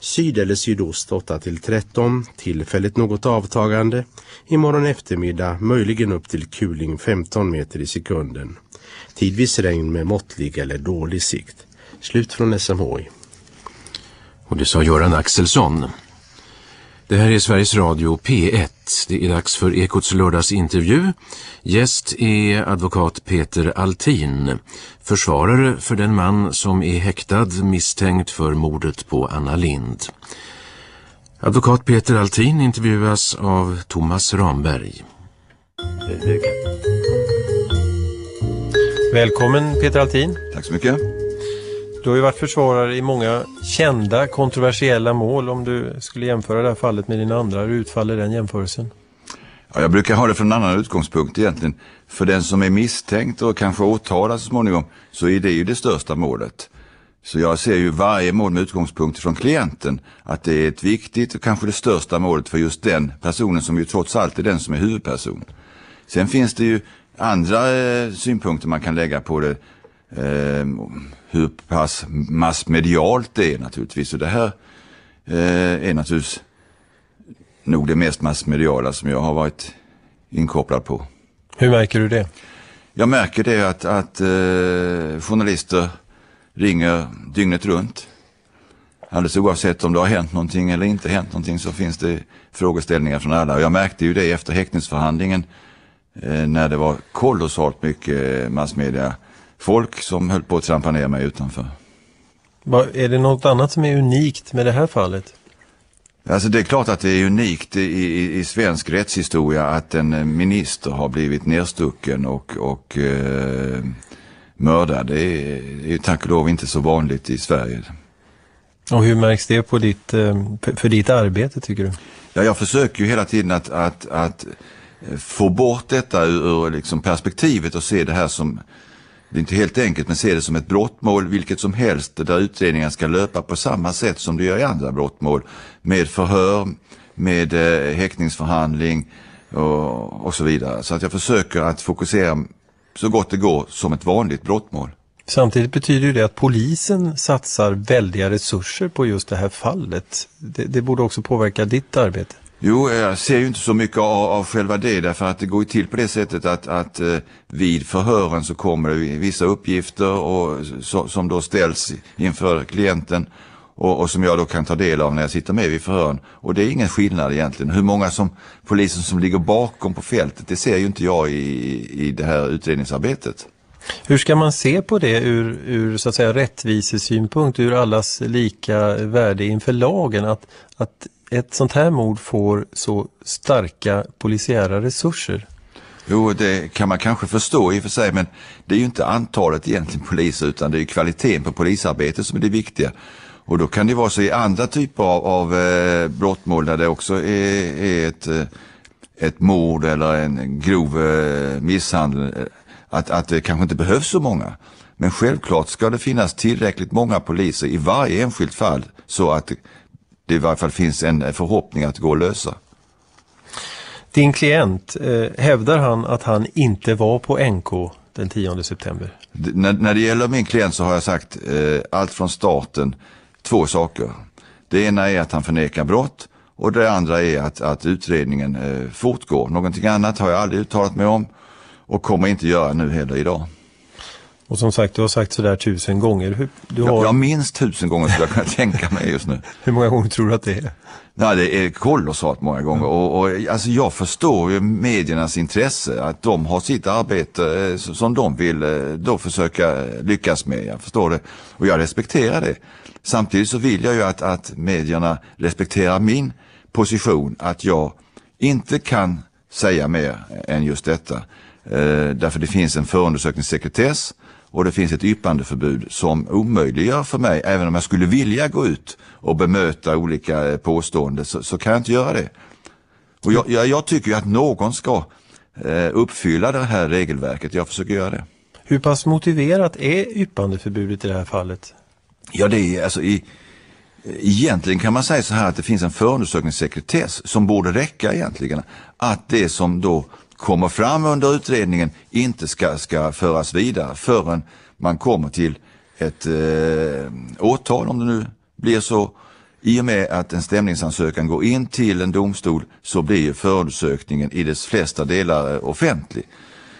Syd eller sydost 8 till 13, tillfälligt något avtagande. Imorgon eftermiddag möjligen upp till kuling 15 meter i sekunden. Tidvis regn med måttlig eller dålig sikt. Slut från SMHI. Och det sa Göran Axelsson. Det här är Sveriges Radio P1. Det är dags för Ekots lördagsintervju. Gäst är advokat Peter Altin, försvarare för den man som är häktad misstänkt för mordet på Anna Lind. Advokat Peter Altin intervjuas av Thomas Ramberg. Välkommen Peter Altin. Tack så mycket. Du har ju varit försvarare i många kända kontroversiella mål. Om du skulle jämföra det här fallet med dina andra, hur utfaller den jämförelsen? Ja, jag brukar ha det från en annan utgångspunkt egentligen. För den som är misstänkt och kanske åtalad så småningom så är det ju det största målet. Så jag ser ju varje mål med utgångspunkt från klienten. Att det är ett viktigt och kanske det största målet för just den personen som ju trots allt är den som är huvudperson. Sen finns det ju andra eh, synpunkter man kan lägga på det eh, hur pass massmedialt det är naturligtvis. Och det här eh, är naturligtvis nog det mest massmediala som jag har varit inkopplad på. Hur märker du det? Jag märker det att, att eh, journalister ringer dygnet runt. Alldeles oavsett om det har hänt någonting eller inte hänt någonting så finns det frågeställningar från alla. Och jag märkte ju det efter häktningsförhandlingen eh, när det var kolossalt mycket eh, massmedia folk som höll på att trampa ner mig utanför. Är det något annat som är unikt med det här fallet? Alltså det är klart att det är unikt i, i, i svensk rättshistoria att en minister har blivit nedstucken och, och eh, mördad. Det är, det tack och lov inte så vanligt i Sverige. Och hur märks det på ditt, eh, för ditt arbete tycker du? Ja, jag försöker ju hela tiden att, att, att få bort detta ur, ur liksom perspektivet och se det här som, det är inte helt enkelt men se det som ett brottmål vilket som helst där utredningen ska löpa på samma sätt som det gör i andra brottmål. Med förhör, med eh, häktningsförhandling och, och så vidare. Så att jag försöker att fokusera så gott det går som ett vanligt brottmål. Samtidigt betyder det att polisen satsar väldiga resurser på just det här fallet. Det, det borde också påverka ditt arbete. Jo, eh, jag ser ju inte så mycket av, av själva det därför att det går ju till på det sättet att, att eh, vid förhören så kommer det vissa uppgifter och, som då ställs inför klienten och, och, som jag då kan ta del av när jag sitter med vid förhören. Och det är ingen skillnad egentligen. Hur många som, polisen som ligger bakom på fältet, det ser ju inte jag i, i det här utredningsarbetet. Hur ska man se på det ur, ur så att säga, rättvisesynpunkt, ur allas lika värde inför lagen? Att, att ett sånt här mord får så starka polisiära resurser? Jo, det kan man kanske förstå i och för sig, men det är ju inte antalet egentligen poliser utan det är kvaliteten på polisarbetet som är det viktiga. Och då kan det vara så i andra typer av, av eh, brottmål där det också är, är ett, eh, ett mord eller en grov eh, misshandel, att, att det kanske inte behövs så många. Men självklart ska det finnas tillräckligt många poliser i varje enskilt fall så att det i varje fall finns en förhoppning att gå att lösa. Din klient, eh, hävdar han att han inte var på NK den 10 september? D när, när, det gäller min klient så har jag sagt eh, allt från starten, två saker. Det ena är att han förnekar brott och det andra är att, att utredningen eh, fortgår. Någonting annat har jag aldrig uttalat mig om och kommer inte göra nu heller idag. Och som sagt, du har sagt sådär tusen gånger. Hur, du har... jag, jag tusen gånger skulle jag kunna tänka mig just nu. Hur många gånger tror du att det är? Nej, det är kolossalt många gånger. Mm. Och, och, alltså jag förstår ju mediernas intresse, att de har sitt arbete eh, som de vill eh, då försöka eh, lyckas med. Jag förstår det. Och jag respekterar det. Samtidigt så vill jag ju att, att medierna respekterar min position, att jag inte kan säga mer än just detta. Eh, därför det finns en förundersökningssekretess och det finns ett yppandeförbud som omöjliggör för mig, även om jag skulle vilja gå ut och bemöta olika eh, påståenden, så, så kan jag inte göra det. Och jag, jag, jag tycker att någon ska eh, uppfylla det här regelverket. Jag försöker göra det. Hur pass motiverat är yppandeförbudet i det här fallet? Ja, det är alltså i, Egentligen kan man säga så här att det finns en förundersökningssekretess som borde räcka egentligen. Att det som då kommer fram under utredningen inte ska, ska föras vidare förrän man kommer till ett eh, åtal om det nu blir så. I och med att en stämningsansökan går in till en domstol så blir ju förundersökningen i dess flesta delar eh, offentlig.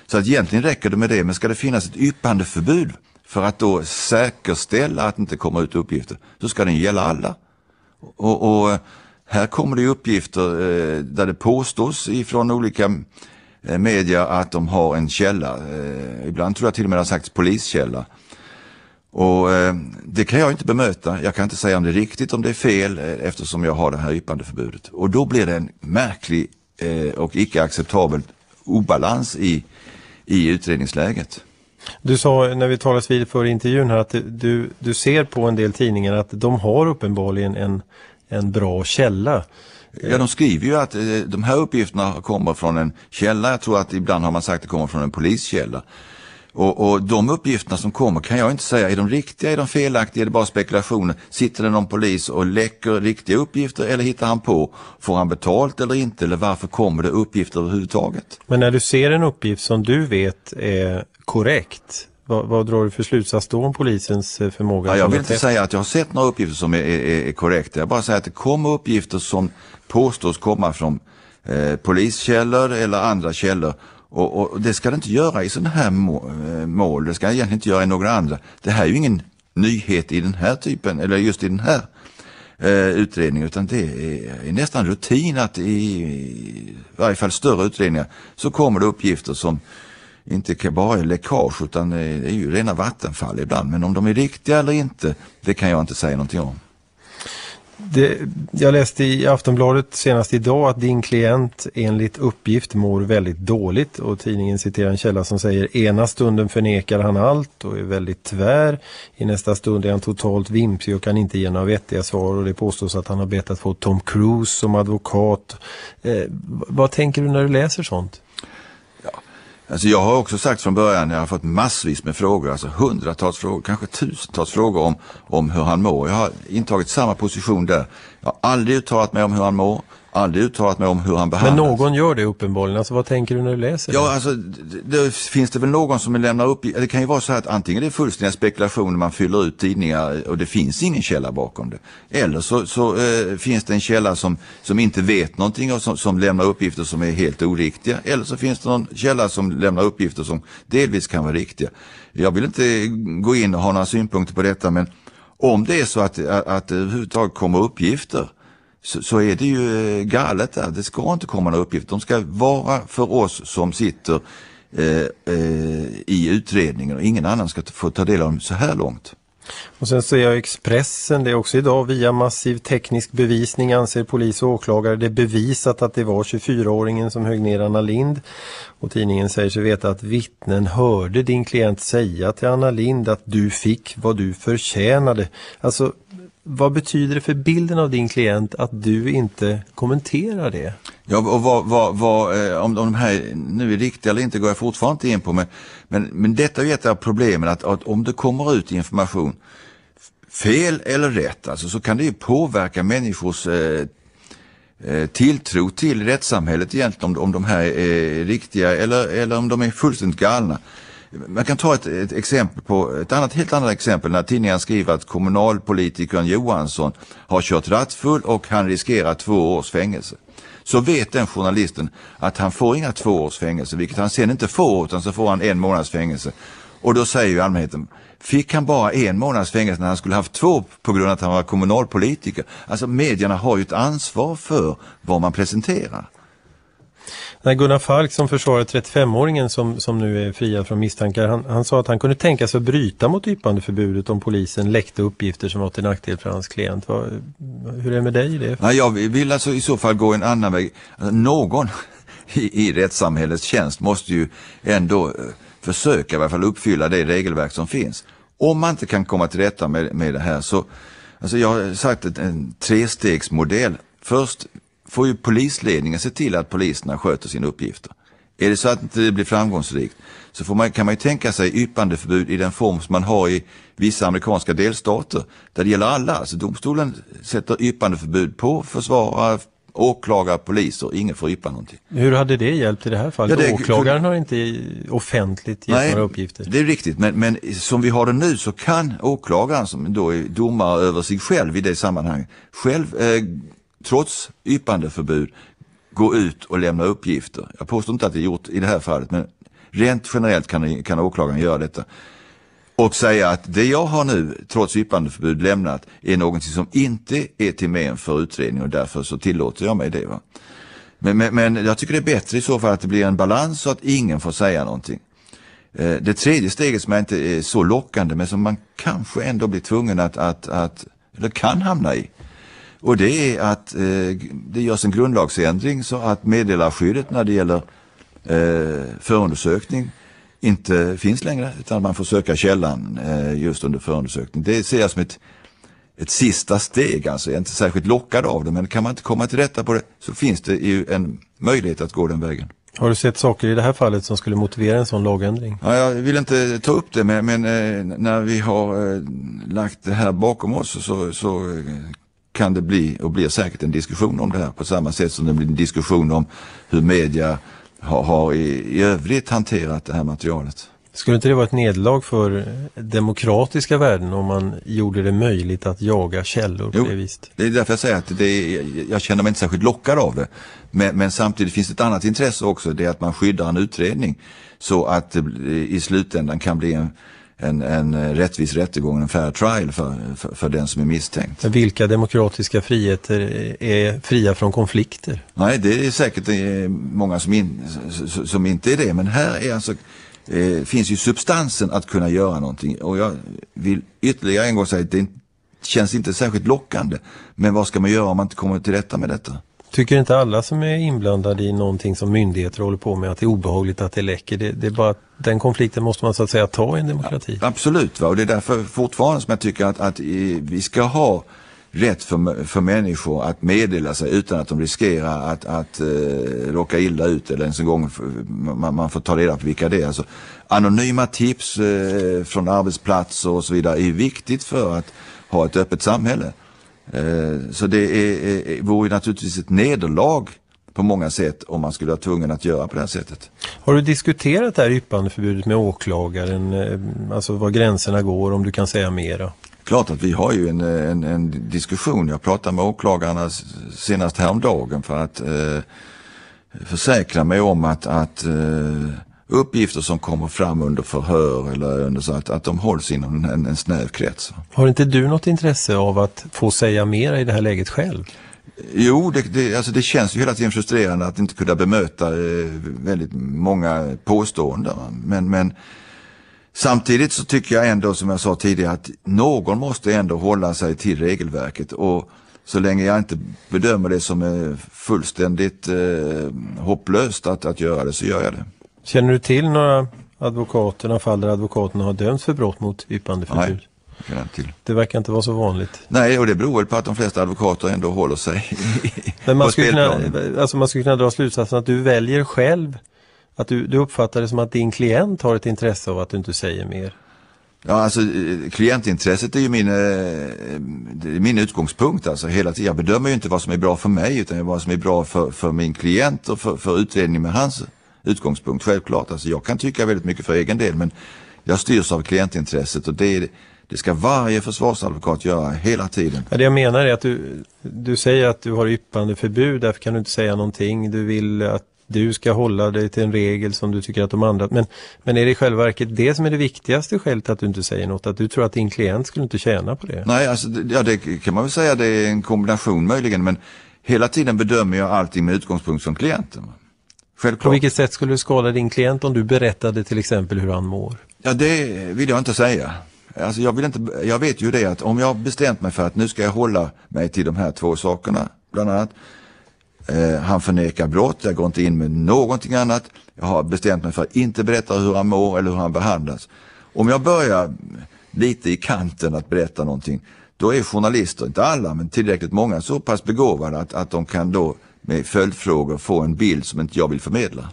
Så att egentligen räcker det med det, men ska det finnas ett yppandeförbud för att då säkerställa att det inte kommer ut uppgifter, så ska den gälla alla. Och, och eh, här kommer det uppgifter eh, där det påstås ifrån olika Eh, media att de har en källa. Eh, ibland tror jag till och med det har sagts poliskälla. Och eh, det kan jag inte bemöta. Jag kan inte säga om det är riktigt, om det är fel eftersom jag har det här yppandeförbudet. Och då blir det en märklig och icke acceptabel obalans i, i utredningsläget. Du sa när vi talades vid före intervjun här att du, du ser på en del tidningar att de har uppenbarligen en, en bra källa. Ja, de skriver ju att eh, de här uppgifterna kommer från en källa. Jag tror att ibland har man sagt att det kommer från en poliskälla. Och, och, de uppgifterna som kommer kan jag inte säga, är de riktiga, är de felaktiga, är det bara spekulationer? Sitter det någon polis och läcker riktiga uppgifter eller hittar han på? Får han betalt eller inte? Eller varför kommer det uppgifter överhuvudtaget? Men när du ser en uppgift som du vet är korrekt, vad, vad drar du för slutsats då om polisens eh, förmåga? Ja, jag vill inte efter? säga att jag har sett några uppgifter som är, är, är korrekta. Jag bara säger att det kommer uppgifter som påstås komma från eh, poliskällor eller andra källor. Och, och, det ska det inte göra i sådana här eh, mål. Det ska det egentligen inte göra i några andra. Det här är ju ingen nyhet i den här typen, eller just i den här eh, utredningen, utan det är, är, nästan rutin att i, i varje fall större utredningar så kommer det uppgifter som inte bara läckage utan det är ju rena vattenfall ibland. Men om de är riktiga eller inte, det kan jag inte säga någonting om. Det, jag läste i Aftonbladet senast idag att din klient enligt uppgift mår väldigt dåligt och tidningen citerar en källa som säger ena stunden förnekar han allt och är väldigt tvär. I nästa stund är han totalt vimsig och kan inte ge några vettiga svar och det påstås att han har bett att få Tom Cruise som advokat. Eh, vad tänker du när du läser sånt? Alltså jag har också sagt från början, jag har fått massvis med frågor, alltså hundratals frågor, kanske tusentals frågor om, om hur han mår. Jag har intagit samma position där. Jag har aldrig uttalat mig om hur han mår aldrig uttalat mig om hur han behandlas. Men någon gör det uppenbarligen. Alltså, vad tänker du när du läser det? Ja, alltså, det, det finns det väl någon som lämnar upp. Det kan ju vara så att antingen det är fullständiga spekulationer, man fyller ut tidningar och det finns ingen källa bakom det. Eller så, så eh, finns det en källa som, som inte vet någonting och som, som lämnar uppgifter som är helt oriktiga. Eller så finns det någon källa som lämnar uppgifter som delvis kan vara riktiga. Jag vill inte gå in och ha några synpunkter på detta, men om det är så att, att, att det överhuvudtaget kommer uppgifter så, så, är det ju eh, galet där. Det ska inte komma några uppgifter. De ska vara för oss som sitter eh, eh, i utredningen och ingen annan ska få ta del av dem så här långt. Och sen ser jag Expressen, det är också idag via massiv teknisk bevisning anser polis och åklagare det bevisat att det var 24-åringen som högg ner Anna Lind. Och tidningen säger sig veta att vittnen hörde din klient säga till Anna Lind att du fick vad du förtjänade. Alltså vad betyder det för bilden av din klient att du inte kommenterar det? Ja, och vad, vad, vad, eh, om, om de här nu är riktiga eller inte går jag fortfarande inte in på. Men, men, men detta är ett av problemen att, att om det kommer ut information, fel eller rätt, alltså, så kan det ju påverka människors eh, eh, tilltro till rättssamhället egentligen om, om de här är riktiga eller, eller om de är fullständigt galna. Man kan ta ett, ett, exempel på ett annat, helt annat exempel när tidningen skriver att kommunalpolitikern Johansson har kört rattfull och han riskerar två års fängelse. Så vet den journalisten att han får inga två års fängelse, vilket han sen inte får utan så får han en månads fängelse. Och då säger ju allmänheten, fick han bara en månads fängelse när han skulle haft två på grund av att han var kommunalpolitiker? Alltså medierna har ju ett ansvar för vad man presenterar. När Gunnar Falk som försvarar 35-åringen som, som nu är friad från misstankar, han, han, sa att han kunde tänka sig att bryta mot yppandeförbudet om polisen läckte uppgifter som var till nackdel för hans klient. Vad, hur är det med dig i det? Nej, jag vill alltså i så fall gå en annan väg. Alltså, någon i, i rättssamhällets tjänst måste ju ändå eh, försöka i alla fall uppfylla det regelverk som finns. Om man inte kan komma till rätta med, med det här så, alltså jag har sagt en trestegsmodell. Först får ju polisledningen se till att poliserna sköter sina uppgifter. Är det så att det inte blir framgångsrikt så man, kan man ju tänka sig yppandeförbud i den form som man har i vissa amerikanska delstater där det gäller alla. Alltså domstolen sätter yppandeförbud på försvarare, åklagare, poliser. Ingen får yppa någonting. Hur hade det hjälpt i det här fallet? Ja, det, Åklagaren för, har inte offentligt gett nej, några uppgifter. Det är riktigt, men, men, som vi har det nu så kan åklagaren som då är domare över sig själv i det sammanhanget själv eh, trots yppandeförbud, gå ut och lämna uppgifter. Jag påstår inte att det är gjort i det här fallet, men rent generellt kan, kan åklagaren göra detta. Och säga att det jag har nu, trots yppandeförbud, lämnat är någonting som inte är till men för utredning och därför så tillåter jag mig det. Va? Men, men, men, jag tycker det är bättre i så fall att det blir en balans så att ingen får säga någonting. Eh, det tredje steget som inte är så lockande men som man kanske ändå blir tvungen att, att, att eller kan hamna i. Och det är att eh, det görs en grundlagsändring så att meddelarskyddet när det gäller eh, förundersökning inte finns längre utan man får söka källan eh, just under förundersökning. Det ser jag som ett, ett sista steg. Alltså. Jag är inte särskilt lockad av det men kan man inte komma till rätta på det så finns det ju en möjlighet att gå den vägen. Har du sett saker i det här fallet som skulle motivera en sån lagändring? Ja, jag vill inte ta upp det men, men eh, när vi har eh, lagt det här bakom oss så, så eh, kan det bli och blir säkert en diskussion om det här på samma sätt som det blir en diskussion om hur media har, har i, i övrigt hanterat det här materialet. Skulle inte det vara ett nedlag för demokratiska värden om man gjorde det möjligt att jaga källor på jo, det viset? Det är därför jag säger att det är, jag känner mig inte särskilt lockad av det. Men, men, samtidigt finns det ett annat intresse också, det är att man skyddar en utredning så att det i slutändan kan bli en en, en eh, rättvis rättegång, en fair trial för, för, för, den som är misstänkt. Men vilka demokratiska friheter är fria från konflikter? Nej, det är säkert eh, många som, in, som inte är det, men här är alltså eh, finns ju substansen att kunna göra någonting. Och jag vill ytterligare en gång säga att det känns inte särskilt lockande. Men vad ska man göra om man inte kommer till rätta med detta? Tycker inte alla som är inblandade i någonting som myndigheter håller på med att det är obehagligt att det läcker? Det, det är bara den konflikten måste man så att säga ta i en demokrati. Ja, absolut, va? och det är därför fortfarande som jag tycker att, att vi ska ha rätt för, för människor att meddela sig utan att de riskerar att, att eh, råka illa ut eller ens en gång man, man, får ta reda på vilka det är. Alltså, anonyma tips eh, från arbetsplatser och så vidare är viktigt för att ha ett öppet samhälle. Eh, så det är, är, vore naturligtvis ett nederlag på många sätt om man skulle vara tvungen att göra på det här sättet. Har du diskuterat det här yppandeförbudet med åklagaren, eh, alltså var gränserna går, om du kan säga mera? Klart att vi har ju en, en, en diskussion. Jag pratade med åklagarna senast häromdagen för att eh, försäkra mig om att, att eh, uppgifter som kommer fram under förhör eller under så att, att de hålls inom en, en snäv krets. Har inte du något intresse av att få säga mer i det här läget själv? Jo, det, det, alltså det känns ju hela tiden frustrerande att inte kunna bemöta eh, väldigt många påståenden. Men, men samtidigt så tycker jag ändå, som jag sa tidigare, att någon måste ändå hålla sig till regelverket. Och så länge jag inte bedömer det som eh, fullständigt eh, hopplöst att, att göra det så gör jag det. Känner du till några advokater, fall där advokaterna har dömts för brott mot yppandeförbud? Nej. Till. Det verkar inte vara så vanligt. Nej, och det beror väl på att de flesta advokater ändå håller sig Men man, skulle kunna, alltså man skulle kunna dra slutsatsen att du väljer själv, att du, du uppfattar det som att din klient har ett intresse av att du inte säger mer. Ja, alltså eh, klientintresset är ju min, eh, är min utgångspunkt. Alltså, hela tiden. Jag bedömer ju inte vad som är bra för mig utan vad som är bra för, för min klient och för, för utredningen med hans utgångspunkt självklart. Alltså jag kan tycka väldigt mycket för egen del men jag styrs av klientintresset och det, det ska varje försvarsadvokat göra hela tiden. Ja, det jag menar är att du, du säger att du har yppandeförbud, därför kan du inte säga någonting. Du vill att du ska hålla dig till en regel som du tycker att de andra... Men, men är det i själva verket det som är det viktigaste skälet att du inte säger något? Att du tror att din klient skulle inte tjäna på det? Nej, alltså, ja, det kan man väl säga det är en kombination möjligen men hela tiden bedömer jag allting med utgångspunkt från klienten. Självklart. På vilket sätt skulle det skada din klient om du berättade till exempel hur han mår? Ja, det vill jag inte säga. Alltså jag, vill inte, jag vet ju det att om jag bestämt mig för att nu ska jag hålla mig till de här två sakerna, bland annat. Eh, han förnekar brott, jag går inte in med någonting annat. Jag har bestämt mig för att inte berätta hur han mår eller hur han behandlas. Om jag börjar lite i kanten att berätta någonting, då är journalister, inte alla, men tillräckligt många så pass begåvade att, att de kan då med följdfrågor få en bild som inte jag vill förmedla.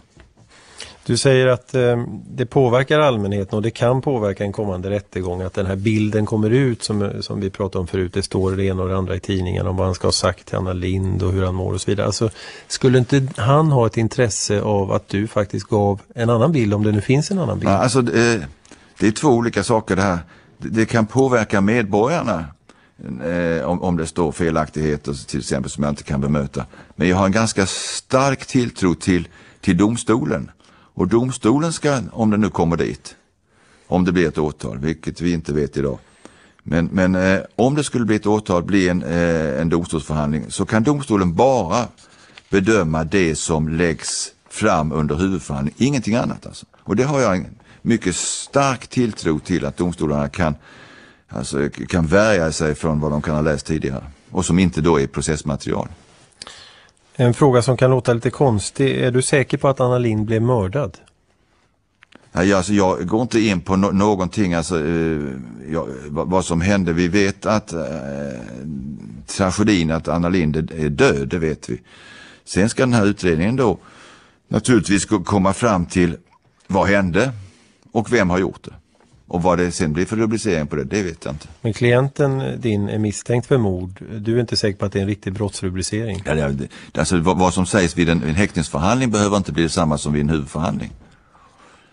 Du säger att eh, det påverkar allmänheten och det kan påverka en kommande rättegång att den här bilden kommer ut som, eh, som vi pratade om förut. Det står det ena och det andra i tidningen om vad han ska ha sagt till Anna Lind och hur han mår och så vidare. Alltså, skulle inte han ha ett intresse av att du faktiskt gav en annan bild om det nu finns en annan bild? Ja, alltså, det, eh, det är två olika saker det här. Det, det kan påverka medborgarna Eh, om, om det står felaktigheter till exempel som jag inte kan bemöta. Men jag har en ganska stark tilltro till, till domstolen. Och domstolen ska, om den nu kommer dit, om det blir ett åtal, vilket vi inte vet idag. Men, men eh, om det skulle bli ett åtal, bli en, eh, en domstolsförhandling, så kan domstolen bara bedöma det som läggs fram under huvudförhandling, ingenting annat alltså. Och det har jag en mycket stark tilltro till att domstolarna kan alltså, kan värja sig från vad de kan ha läst tidigare och som inte då är processmaterial. En fråga som kan låta lite konstig. Är du säker på att Anna Lind blev mördad? Nej, alltså jag går inte in på no någonting, alltså, eh, ja, vad som hände. Vi vet att eh, tragedin att Anna Lind är död, det vet vi. Sen ska den här utredningen då naturligtvis komma fram till vad hände och vem har gjort det? Och vad det sen blir för rubricering på det, det vet jag inte. Men klienten din är misstänkt för mord. Du är inte säker på att det är en riktig brottsrubricering? Ja, det, alltså, vad, vad, som sägs vid en, en häktningsförhandling behöver inte bli detsamma som vid en huvudförhandling.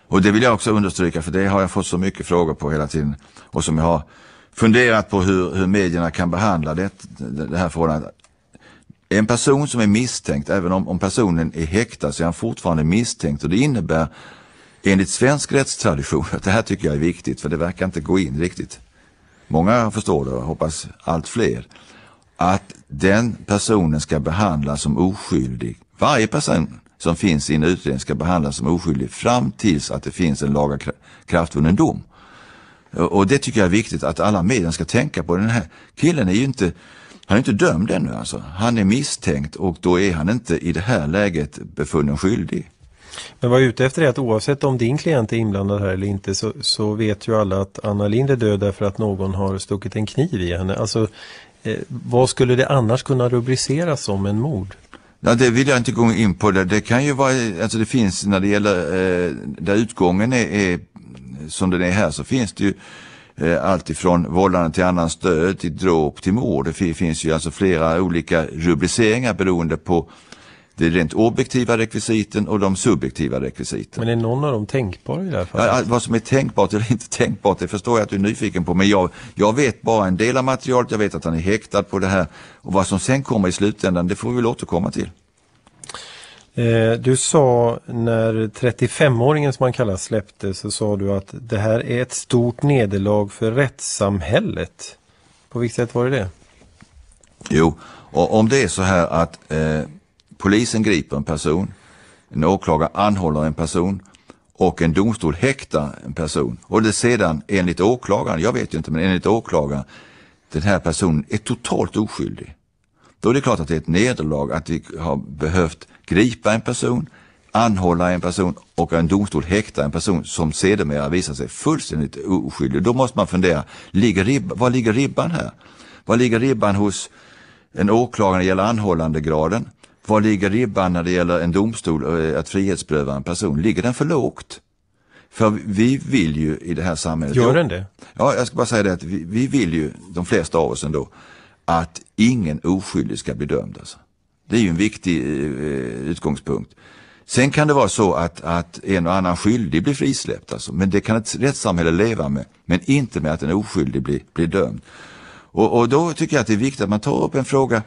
Och det vill jag också understryka för det har jag fått så mycket frågor på hela tiden och som jag har funderat på hur, hur medierna kan behandla det, det här förhållandet. En person som är misstänkt, även om, om personen är häktad så är han fortfarande misstänkt och det innebär enligt svensk rättstradition, det här tycker jag är viktigt för det verkar inte gå in riktigt. Många förstår det och hoppas allt fler. Att den personen ska behandlas som oskyldig. Varje person som finns i en utredning ska behandlas som oskyldig fram tills att det finns en lagakraftvunnen dom. Och det tycker jag är viktigt att alla medierna ska tänka på. Den här killen är ju inte, han är inte dömd ännu alltså. Han är misstänkt och då är han inte i det här läget befunnen skyldig. Men vad jag är ute efter är att oavsett om din klient är inblandad här eller inte så, så vet ju alla att Anna Lind är död därför att någon har stuckit en kniv i henne. Alltså, eh, vad skulle det annars kunna rubriceras som en mord? Ja, det vill jag inte gå in på. Det, det kan ju vara, alltså det finns när det gäller eh, där utgången är, är, som den är här så finns det ju eh, alltifrån vållande till annans död till dråp till mord. Det finns ju alltså flera olika rubriceringar beroende på de rent objektiva rekvisiten och de subjektiva rekvisiten. Men är någon av dem tänkbar i det här fallet? Ja, vad som är tänkbart eller inte tänkbart det förstår jag att du är nyfiken på men jag, jag vet bara en del av materialet, jag vet att han är häktad på det här och vad som sen kommer i slutändan det får vi väl återkomma till. Eh, du sa när 35-åringen som han kallas släpptes så sa du att det här är ett stort nederlag för rättssamhället. På vilket sätt var det det? Jo, och om det är så här att eh, Polisen griper en person, en åklagare anhåller en person och en domstol häktar en person. Och det sedan enligt åklagaren, jag vet ju inte, men enligt åklagaren, den här personen är totalt oskyldig. Då är det klart att det är ett nederlag att vi har behövt gripa en person, anhålla en person och en domstol häkta en person som sedermera visar sig fullständigt oskyldig. Då måste man fundera, ligger ribba, var ligger ribban här? Var ligger ribban hos en åklagare när det gäller anhållandegraden? Var ligger ribban när det gäller en domstol eh, att frihetsberöva en person? Ligger den för lågt? För vi vill ju i det här samhället... Gör den det? Ja, jag ska bara säga det att vi, vi vill ju, de flesta av oss ändå, att ingen oskyldig ska bli dömd. Alltså. Det är ju en viktig eh, utgångspunkt. Sen kan det vara så att, att en och annan skyldig blir frisläppt, alltså. men det kan ett rättssamhälle leva med. Men inte med att en oskyldig blir, blir dömd. Och, och då tycker jag att det är viktigt att man tar upp en fråga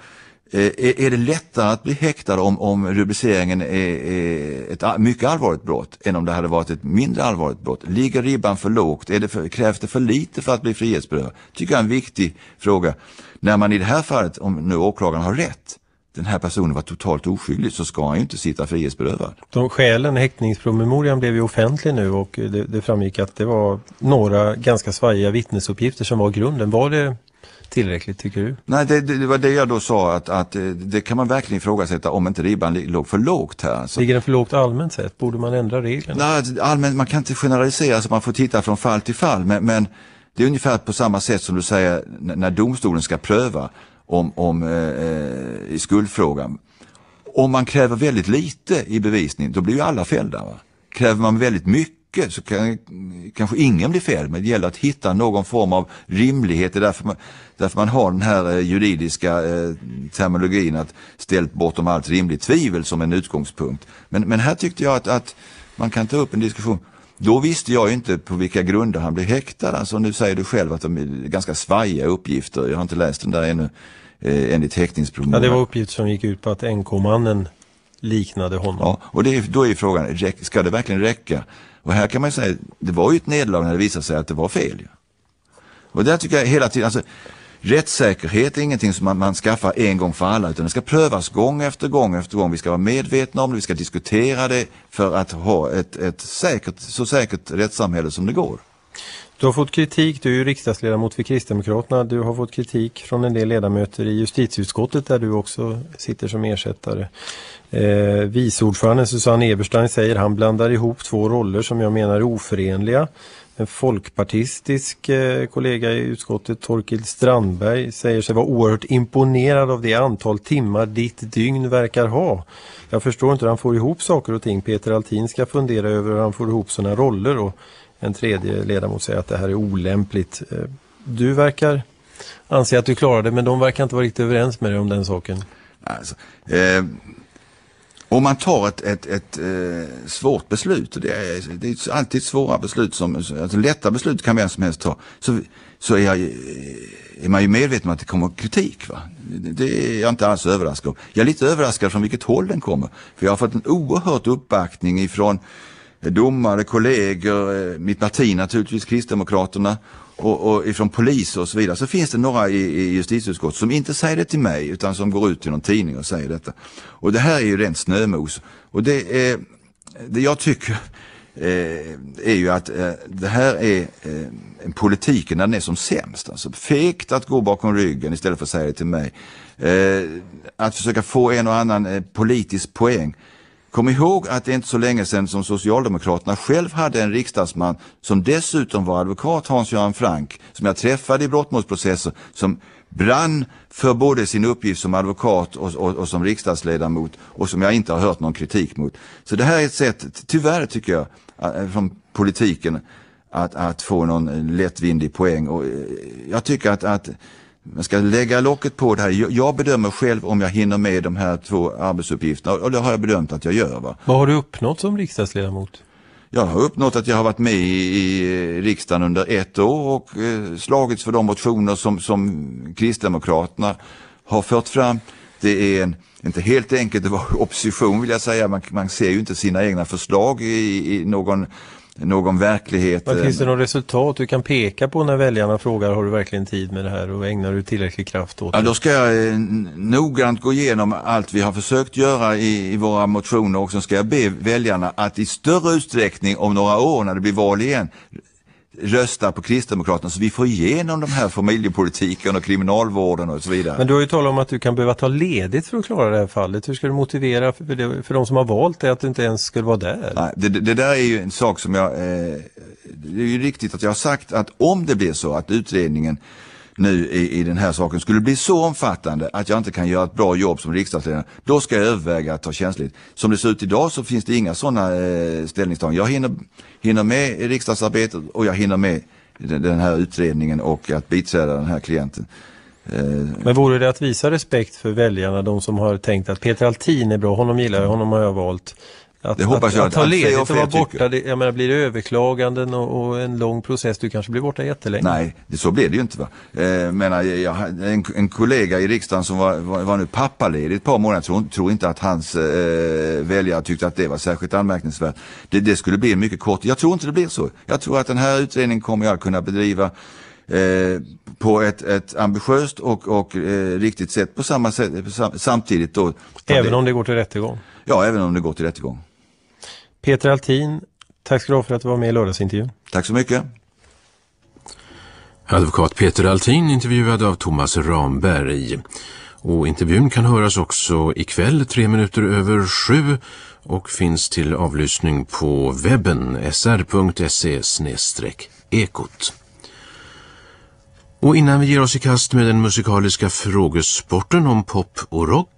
Eh, är, är det lättare att bli häktad om, om rubriceringen är, är, ett mycket allvarligt brott än om det hade varit ett mindre allvarligt brott? Ligger ribban för lågt? Är det för, krävs det för lite för att bli frihetsberövad? tycker jag är en viktig fråga. När man i det här fallet, om nu åklagaren har rätt, den här personen var totalt oskyldig så ska han ju inte sitta frihetsberövad. De skälen, häktningspromemorian blev ju offentlig nu och det, det framgick att det var några ganska svajiga vittnesuppgifter som var grunden. Var det tillräckligt tycker du? Nej, det, det, var det jag då sa att, att eh, det kan man verkligen ifrågasätta om inte ribban låg för lågt här. Så... Alltså. Ligger den för lågt allmänt sett? Borde man ändra reglerna? Nej, alltså, allmänt, man kan inte generalisera så alltså, man får titta från fall till fall men, men det är ungefär på samma sätt som du säger när domstolen ska pröva om, om, eh, eh, i skuldfrågan. Om man kräver väldigt lite i bevisning då blir ju alla fällda. Va? Kräver man väldigt mycket mycket så kan, kanske ingen blir fel men det gäller att hitta någon form av rimlighet. Det är därför man, därför man har den här eh, juridiska eh, terminologin att ställt bortom allt rimligt tvivel som en utgångspunkt. Men, men här tyckte jag att, att man kan ta upp en diskussion. Då visste jag inte på vilka grunder han blev häktad. Alltså nu säger du själv att de är ganska svajiga uppgifter. Jag har inte läst den där ännu eh, enligt häktningspromemorian. Ja, det var uppgifter som gick ut på att NK-mannen liknade honom. Ja, och det, då är frågan, ska det verkligen räcka och här kan man ju säga, det var ju ett nederlag när det visade sig att det var fel. Ja. Och där tycker jag hela tiden, alltså, rättssäkerhet är ingenting som man, man, skaffar en gång för alla utan det ska prövas gång efter gång efter gång. Vi ska vara medvetna om det, vi ska diskutera det för att ha ett, ett säkert, så säkert rättssamhälle som det går. Du har fått kritik, du är ju riksdagsledamot för Kristdemokraterna. Du har fått kritik från en del ledamöter i justitieutskottet där du också sitter som ersättare. Eh, viceordföranden Susanne Eberstein säger att han blandar ihop två roller som jag menar är oförenliga. En folkpartistisk eh, kollega i utskottet, Torkild Strandberg, säger sig vara oerhört imponerad av det antal timmar ditt dygn verkar ha. Jag förstår inte hur han får ihop saker och ting. Peter Altin ska fundera över hur han får ihop sådana roller och en tredje ledamot säger att det här är olämpligt. Eh, du verkar anse att du klarar det men de verkar inte vara riktigt överens med dig om den saken. Alltså, eh, om man tar ett, ett, ett eh, svårt beslut, det är, det är alltid svåra beslut, som, alltså lätta beslut kan vem som helst ta, så, så är, jag, eh, är man ju medveten om att det kommer kritik. Va? Det är jag inte alls överraskad om. Jag är lite överraskad från vilket håll den kommer. För jag har fått en oerhört uppbackning ifrån Eh, domare, kollegor, eh, mitt parti naturligtvis, Kristdemokraterna och, och ifrån poliser och så vidare så finns det några i, i justitieutskottet som inte säger det till mig utan som går ut till någon tidning och säger detta. Och det här är ju rent snömos. Och det, är, det jag tycker eh, är ju att det här är en politiken när den är som sämst. Alltså fegt att gå bakom ryggen istället för att säga det till mig. att försöka få en och annan politisk poäng Kom ihåg att det inte är så länge sedan som Socialdemokraterna själv hade en riksdagsman som dessutom var advokat Hans Göran Frank, som jag träffade i brottmålsprocesser, som brann för både sin uppgift som advokat och, och, och, som riksdagsledamot och som jag inte har hört någon kritik mot. Så det här är ett sätt, tyvärr tycker jag, eh, från politiken att, att få någon eh, lättvindig poäng. Och eh, jag tycker att, att man ska lägga locket på det här. Jag bedömer själv om jag hinner med de här två arbetsuppgifterna och det har jag bedömt att jag gör. Va? Vad har du uppnått som riksdagsledamot? Jag har uppnått att jag har varit med i, i riksdagen under ett år och eh, slagits för de motioner som, som Kristdemokraterna har fört fram. Det är en, inte helt enkelt att vara opposition vill jag säga. Man, man ser ju inte sina egna förslag i, i någon någon verklighet. Men finns det eh, något resultat du kan peka på när väljarna frågar har du verkligen tid med det här och ägnar du tillräcklig kraft åt det? Ja, då ska jag eh, noggrant gå igenom allt vi har försökt göra i, i våra motioner och så ska jag be väljarna att i större utsträckning om några år när det blir val igen röstar på Kristdemokraterna så vi får igenom de här familjepolitiken och kriminalvården och så vidare. Men du har ju talat om att du kan behöva ta ledigt för att klara det här fallet. Hur ska du motivera för, det, för de som har valt det att du inte ens skulle vara där? Nej, det, det där är ju en sak som jag... Eh, det är ju riktigt att jag har sagt att om det blir så att utredningen nu i, i den här saken skulle bli så omfattande att jag inte kan göra ett bra jobb som riksdagsledare, då ska jag överväga att ta tjänstledigt. Som det ser ut idag så finns det inga sådana eh, ställningstaganden. Jag hinner, hinner med riksdagsarbetet och jag hinner med den här utredningen och att biträda den här klienten. Eh, Men vore det att visa respekt för väljarna, de som har tänkt att Peter Altin är bra, honom gillar jag, honom har jag valt. Att, det hoppas jag. Att, att, att ta ledigt och vara borta, det, jag menar blir det överklaganden och, och, en lång process, du kanske blir borta jättelänge. Nej, det, så blir det ju inte. Va? Eh, menar, jag, en, en, kollega i riksdagen som var, var, var nu pappaledig ett par månader, tror, tror inte att hans eh, väljare tyckte att det var särskilt anmärkningsvärt. Det, det skulle bli mycket kort, jag tror inte det blir så. Jag tror att den här utredningen kommer jag kunna bedriva Eh, på ett, ett ambitiöst och, och eh, riktigt sätt på samma sätt, samtidigt. Då, även om det går till rättegång? Ja, även om det går till rättegång. Peter Altin, tack ska du ha för att du var med i lördagsintervjun. Tack så mycket. Advokat Peter Altin intervjuad av Thomas Ramberg. Och intervjun kan höras också ikväll tre minuter över sju och finns till avlyssning på webben sr.se ekot. Och innan vi ger oss i kast med den musikaliska frågesporten om pop och rock